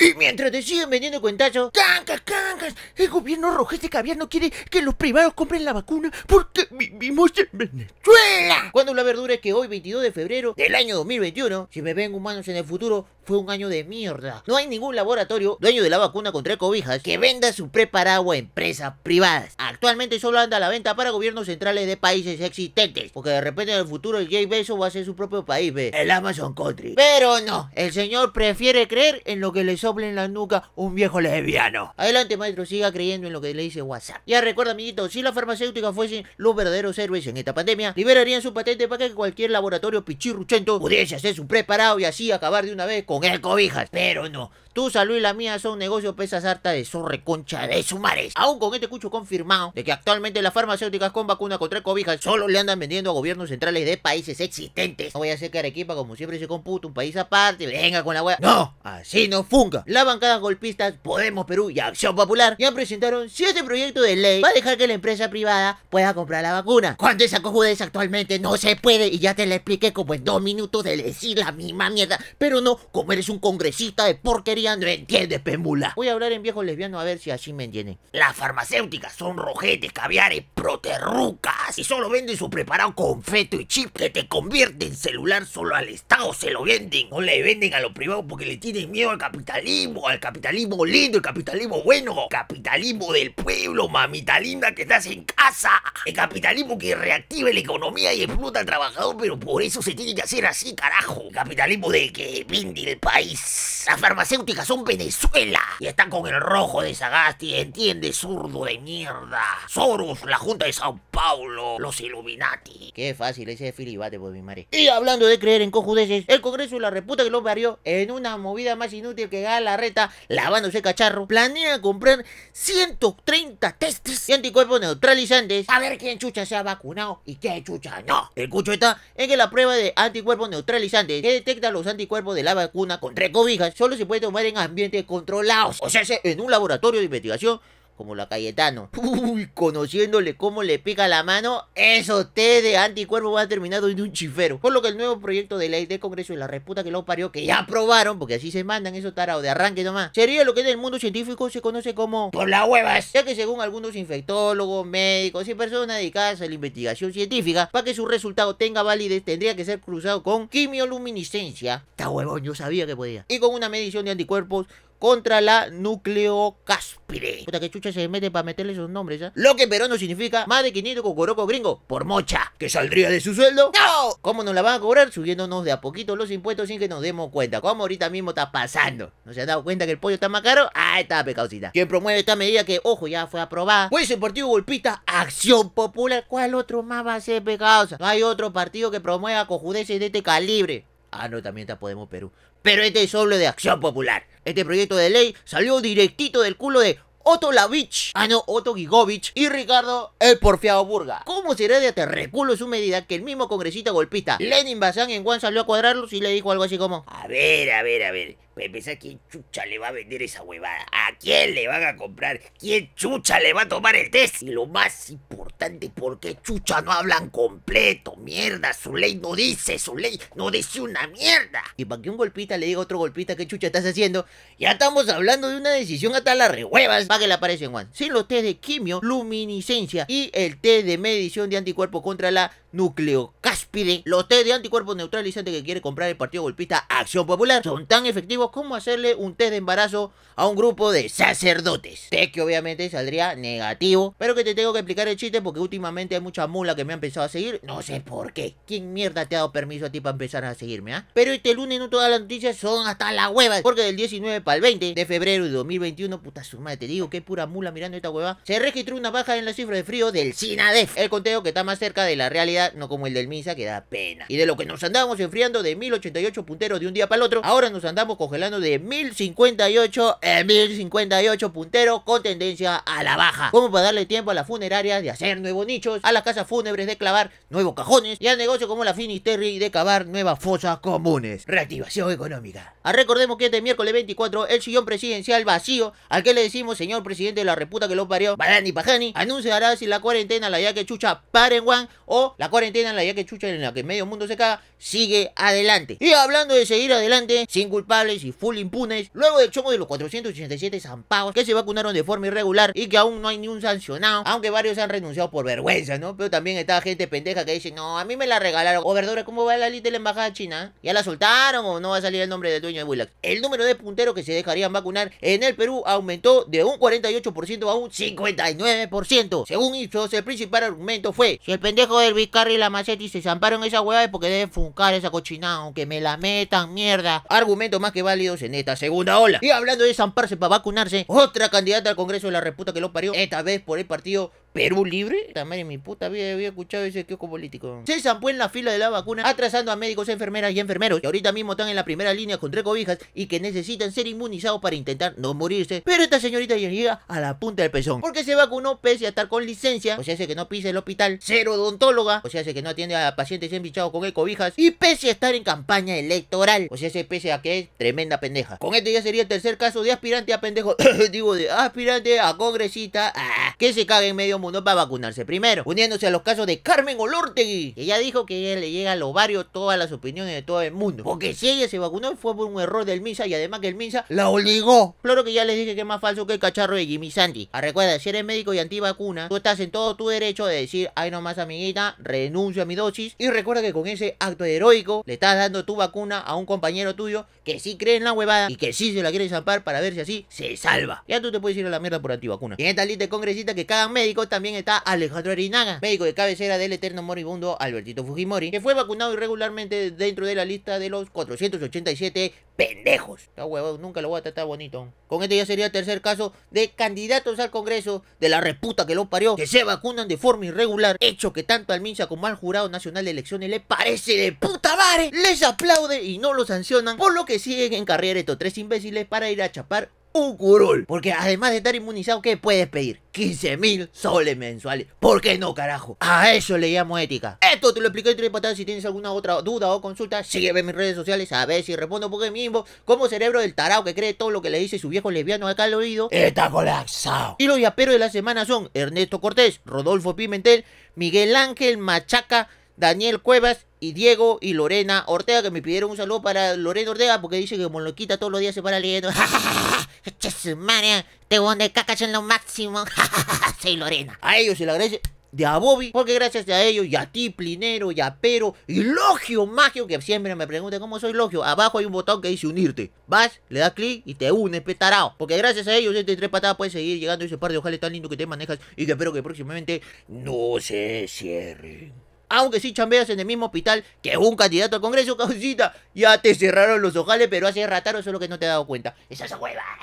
Y mientras te siguen vendiendo cuentazos, canca! el gobierno rojete caviar no quiere que los privados compren la vacuna porque vivimos en Venezuela. Cuando la verdura es que hoy, 22 de febrero del año 2021, si me ven humanos en el futuro, fue un año de mierda. No hay ningún laboratorio dueño de la vacuna contra el cobijas que venda su preparado a empresas privadas. Actualmente solo anda a la venta para gobiernos centrales de países existentes, porque de repente en el futuro el gay beso va a ser su propio país, el Amazon Country. Pero no, el señor prefiere creer en lo que le sople en la nuca un viejo lesbiano. Adelante, maestro siga creyendo en lo que le dice WhatsApp. Ya recuerda, amiguito, si las farmacéuticas fuesen los verdaderos héroes en esta pandemia, liberarían su patente para que cualquier laboratorio pichirruchento pudiese hacer su preparado y así acabar de una vez con el cobijas. Pero no, tu salud y la mía son negocios pesas harta de su reconcha de sumares. Aún con este cucho confirmado de que actualmente las farmacéuticas con vacuna contra el cobijas solo le andan vendiendo a gobiernos centrales de países existentes. No voy a hacer que Arequipa, como siempre se computa, un país aparte, venga con la hueá. No, así no funga. La bancada golpistas, Podemos Perú y Acción Popular ya presentaron siete proyecto de ley va a dejar que la empresa privada pueda comprar la vacuna. Cuando esa cojudez actualmente no se puede y ya te la expliqué como en dos minutos de decir la misma mierda, pero no, como eres un congresista de porquería, no entiendes, pemula Voy a hablar en viejo lesbiano a ver si así me entienden. Las farmacéuticas son rojetes, caviares, proterrucas y solo venden su preparado con feto y chip que te convierte en celular solo al Estado, se lo venden. No le venden a los privados porque le tienen miedo al capitalismo, al capitalismo lindo, el capitalismo bueno. Capitalismo del pueblo, mamita linda que estás en casa. El capitalismo que reactiva la economía y explota al trabajador, pero por eso se tiene que hacer así, carajo. El capitalismo de que vende el país. Las farmacéuticas son Venezuela y están con el rojo de Sagasti, entiende, zurdo de mierda. Soros, la Junta de Sao Paulo, los Illuminati. Qué fácil ese filibate, por pues, mi madre. Y hablando de creer en cojudeces, el Congreso y la reputa que lo parió en una movida más inútil que reta lavándose cacharro, planea comprar 130 testes de anticuerpos neutralizantes a ver quién chucha se ha vacunado y qué chucha no. El cucho está en que la prueba de anticuerpos neutralizantes que detecta los anticuerpos de la vacuna Con tres solo se puede tomar en ambientes controlados, o sea, en un laboratorio de investigación como la Cayetano. Uy, conociéndole cómo le pica la mano, eso te de anticuerpo va a terminar en un chifero. Por lo que el nuevo proyecto de ley de Congreso y la reputa que lo parió, que ya aprobaron, porque así se mandan esos tarados de arranque nomás, sería lo que en el mundo científico se conoce como por las huevas. Ya que según algunos infectólogos, médicos y personas dedicadas a la investigación científica, para que su resultado tenga validez, tendría que ser cruzado con quimioluminiscencia. Está huevón, yo sabía que podía. Y con una medición de anticuerpos contra la Núcleo Puta, que chucha se mete para meterle esos nombres, ¿ah? Lo que pero no significa más de 500 cocoroco gringo por mocha. ¿Que saldría de su sueldo? ¡No! ¿Cómo nos la van a cobrar? Subiéndonos de a poquito los impuestos sin que nos demos cuenta. ¿Cómo ahorita mismo está pasando. ¿No se han dado cuenta que el pollo está más caro? Ah, está pecausita. ¿Quién promueve esta medida que, ojo, ya fue aprobada. Pues el partido golpista Acción Popular. ¿Cuál otro más va a ser pecausa? No hay otro partido que promueva cojudeces de este calibre. Ah, no, también está Podemos Perú. Pero este es solo de Acción Popular. Este proyecto de ley salió directito del culo de Otto Lavich, ah no, Otto Gigovich y Ricardo el porfiado Burga. ¿Cómo será de en su medida que el mismo congresista golpista Lenin Bazán en Juan salió a cuadrarlos y le dijo algo así como, a ver, a ver, a ver, me ¿a quién chucha le va a vender esa huevada? ¿A quién le van a comprar? ¿Quién chucha le va a tomar el test? Y lo más importante, ¿por qué chucha no hablan completo? Mierda, su ley no dice, su ley no dice una mierda. Y para que un golpita le diga a otro golpita, ¿qué chucha estás haciendo? Ya estamos hablando de una decisión hasta las rehuevas. Para que le aparecen, Juan. Sin los test de quimio, luminiscencia y el test de medición de anticuerpo contra la núcleo cáspide, los test de anticuerpos neutralizantes que quiere comprar el partido golpista Acción Popular son tan efectivos como hacerle un test de embarazo a un grupo de sacerdotes. Test que obviamente saldría negativo, pero que te tengo que explicar el chiste porque últimamente hay muchas mula que me han empezado a seguir, no sé por qué. ¿Quién mierda te ha dado permiso a ti para empezar a seguirme, ah? Pero este lunes no todas las noticias son hasta la hueva, porque del 19 para el 20 de febrero de 2021, puta su madre, te digo que pura mula mirando esta hueva, se registró una baja en la cifra de frío del SINADEF, el conteo que está más cerca de la realidad no como el del Misa, que da pena. Y de lo que nos andamos enfriando de 1088 punteros de un día para el otro, ahora nos andamos congelando de 1058 en 1058 punteros con tendencia a la baja. Como para darle tiempo a las funerarias de hacer nuevos nichos, a las casas fúnebres de clavar nuevos cajones y a negocios como la Finisterre de cavar nuevas fosas comunes. Reactivación económica. Ah, recordemos que este miércoles 24 el sillón presidencial vacío, al que le decimos señor presidente de la reputa que lo parió, Balani Pajani, anunciará si la cuarentena la ya que chucha Paren one o la cuarentena, la ya que chucha en la que medio mundo se caga, sigue adelante. Y hablando de seguir adelante, sin culpables y full impunes, luego del chongo de los 487 zampados que se vacunaron de forma irregular y que aún no hay ni un sancionado, aunque varios han renunciado por vergüenza, ¿no? Pero también está gente pendeja que dice, no, a mí me la regalaron. O verdura, ¿cómo va la lista de la embajada china? ¿Ya la soltaron o no va a salir el nombre del dueño de Willax? El número de punteros que se dejarían vacunar en el Perú aumentó de un 48% a un 59%. Según hizo, el principal argumento fue, si el pendejo del y la Machete y se zamparon esa hueá porque deben funcar esa cochinada, aunque me la metan, mierda. Argumentos más que válidos en esta segunda ola. Y hablando de zamparse para vacunarse, otra candidata al Congreso de la Reputa que lo parió, esta vez por el partido Perú Libre. Esta madre mi puta había, había escuchado ese kiosco político. Se zampó en la fila de la vacuna, atrasando a médicos, enfermeras y enfermeros, que ahorita mismo están en la primera línea con tres cobijas y que necesitan ser inmunizados para intentar no morirse. Pero esta señorita ya llega a la punta del pezón, porque se vacunó pese a estar con licencia, o sea, hace que no pise el hospital, Cero odontóloga, o sea, hace que no atiende a pacientes envichados con el cobijas, y pese a estar en campaña electoral, o sea, hace pese a que es tremenda pendeja. Con esto ya sería el tercer caso de aspirante a pendejo, digo, de aspirante a congresita ah, que se cague en medio para va a vacunarse primero, uniéndose a los casos de Carmen Olortegui. Ella dijo que ella le llega Los ovario todas las opiniones de todo el mundo. Porque si ella se vacunó fue por un error del MISA y además que el MISA la obligó. Claro que ya les dije que es más falso que el cacharro de Jimmy Santi. Ah, recuerda, si eres médico y antivacuna, tú estás en todo tu derecho de decir, ay más amiguita, renuncio a mi dosis. Y recuerda que con ese acto heroico le estás dando tu vacuna a un compañero tuyo que sí cree en la huevada y que sí se la quiere zampar para ver si así se salva. Ya tú te puedes ir a la mierda por antivacuna. Y en esta lista de congresistas que cada médico también está Alejandro Arinaga, médico de cabecera del eterno moribundo Albertito Fujimori, que fue vacunado irregularmente dentro de la lista de los 487 pendejos. Está huevón, nunca lo voy a tratar bonito. Con este ya sería el tercer caso de candidatos al Congreso de la reputa que lo parió, que se vacunan de forma irregular, hecho que tanto al Minsa como al Jurado Nacional de Elecciones le parece de puta madre, les aplaude y no lo sancionan, por lo que siguen en carrera estos tres imbéciles para ir a chapar un curul. Porque además de estar inmunizado, ¿qué puedes pedir? 15 mil soles mensuales. ¿Por qué no, carajo? A eso le llamo ética. Esto te lo expliqué tres patadas. Si tienes alguna otra duda o consulta, sígueme en mis redes sociales a ver si respondo porque mismo, como cerebro del tarao que cree todo lo que le dice su viejo lesbiano acá al oído, está colapsado. Y los yaperos de la semana son Ernesto Cortés, Rodolfo Pimentel, Miguel Ángel Machaca, Daniel Cuevas y Diego y Lorena Ortega, que me pidieron un saludo para Lorena Ortega porque dice que como lo quita todos los días se para leyendo. Mania, te voy de caca en lo máximo. Soy Lorena. A ellos se le agradece de a Bobby, porque gracias a ellos, y a ti, Plinero, y a Pero, y Logio Magio, que siempre me preguntan cómo soy Logio, abajo hay un botón que dice unirte. Vas, le das clic y te unes, petarao. Porque gracias a ellos, este tres patadas puedes seguir llegando ese par de ojales tan lindo que te manejas y que espero que próximamente no se cierren aunque sí chambeas en el mismo hospital que un candidato al Congreso, causita, ya te cerraron los ojales, pero hace rataron solo que no te has dado cuenta. Esa es hueva.